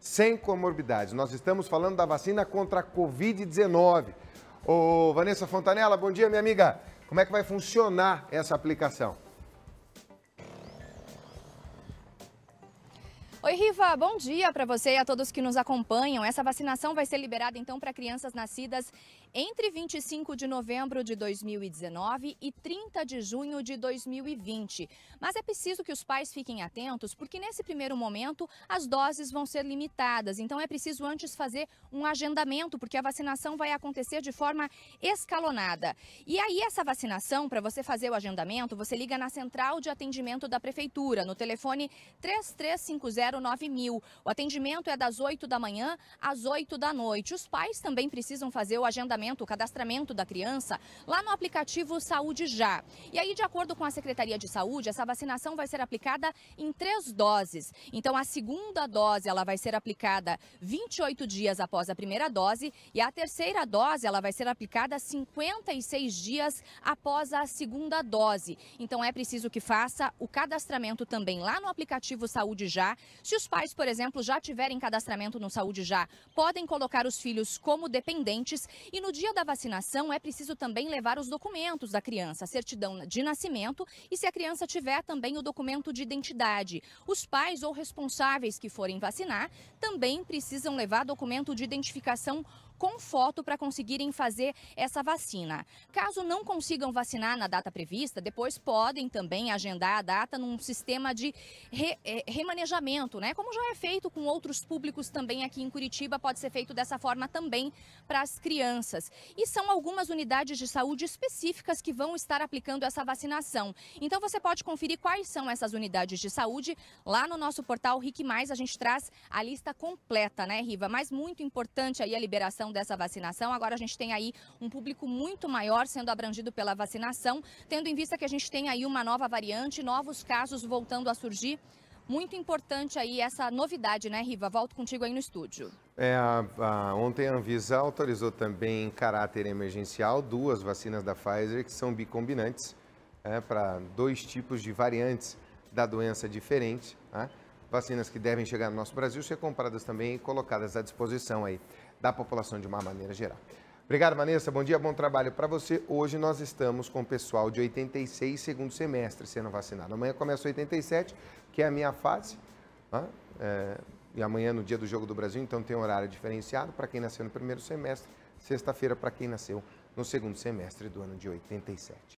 sem comorbidades. Nós estamos falando da vacina contra a Covid-19. Ô, Vanessa Fontanella, bom dia, minha amiga. Como é que vai funcionar essa aplicação? Oi, Riva, bom dia para você e a todos que nos acompanham. Essa vacinação vai ser liberada então para crianças nascidas entre 25 de novembro de 2019 e 30 de junho de 2020. Mas é preciso que os pais fiquem atentos, porque nesse primeiro momento as doses vão ser limitadas. Então é preciso antes fazer um agendamento, porque a vacinação vai acontecer de forma escalonada. E aí, essa vacinação, para você fazer o agendamento, você liga na central de atendimento da prefeitura, no telefone 33509000. O atendimento é das 8 da manhã às 8 da noite. Os pais também precisam fazer o agendamento o cadastramento da criança lá no aplicativo Saúde Já. E aí, de acordo com a Secretaria de Saúde, essa vacinação vai ser aplicada em três doses. Então, a segunda dose ela vai ser aplicada 28 dias após a primeira dose e a terceira dose ela vai ser aplicada 56 dias após a segunda dose. Então, é preciso que faça o cadastramento também lá no aplicativo Saúde Já. Se os pais, por exemplo, já tiverem cadastramento no Saúde Já, podem colocar os filhos como dependentes e no no dia da vacinação é preciso também levar os documentos da criança, a certidão de nascimento e, se a criança tiver, também o documento de identidade. Os pais ou responsáveis que forem vacinar também precisam levar documento de identificação com foto para conseguirem fazer essa vacina. Caso não consigam vacinar na data prevista, depois podem também agendar a data num sistema de re, é, remanejamento, né? Como já é feito com outros públicos também aqui em Curitiba, pode ser feito dessa forma também para as crianças. E são algumas unidades de saúde específicas que vão estar aplicando essa vacinação. Então você pode conferir quais são essas unidades de saúde lá no nosso portal RIC Mais. A gente traz a lista completa, né, Riva? Mas muito importante aí a liberação dessa vacinação. Agora a gente tem aí um público muito maior sendo abrangido pela vacinação, tendo em vista que a gente tem aí uma nova variante, novos casos voltando a surgir muito importante aí essa novidade, né, Riva? Volto contigo aí no estúdio. É, a, a, ontem a Anvisa autorizou também em caráter emergencial duas vacinas da Pfizer que são bicombinantes é, para dois tipos de variantes da doença diferentes. Tá? Vacinas que devem chegar no nosso Brasil, ser compradas também e colocadas à disposição aí da população de uma maneira geral. Obrigado, Vanessa. Bom dia, bom trabalho para você. Hoje nós estamos com o pessoal de 86, segundo semestre, sendo vacinado. Amanhã começa 87, que é a minha fase. Né? É, e amanhã, é no dia do Jogo do Brasil, então tem um horário diferenciado para quem nasceu no primeiro semestre, sexta-feira para quem nasceu no segundo semestre do ano de 87.